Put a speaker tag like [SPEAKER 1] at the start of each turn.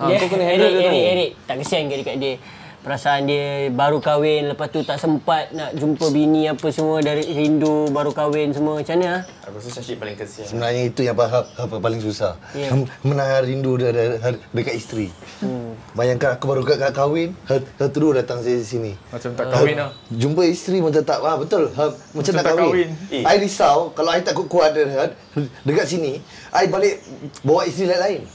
[SPEAKER 1] Ha, dia, kena Eric, Eric, Eric, tak kesian ke dekat dia Perasaan dia baru kahwin Lepas tu tak sempat nak jumpa bini apa semua Dari Hindu baru kahwin semua Macam mana?
[SPEAKER 2] Ah? Aku rasa Syashid paling kesian Sebenarnya
[SPEAKER 3] itu yang apa, apa, paling susah yeah. Ya. Menahan rindu dia, dia, dia, dekat isteri hmm. Bayangkan aku baru kat kahwin Her, datang saya sini Macam tak kahwin lah ha,
[SPEAKER 4] Jumpa isteri macam tak ha, Betul ha, macam, macam, tak, tak kahwin, kahwin. Eh. I risau Kalau I tak kuat-kuat dekat sini I balik bawa isteri lain-lain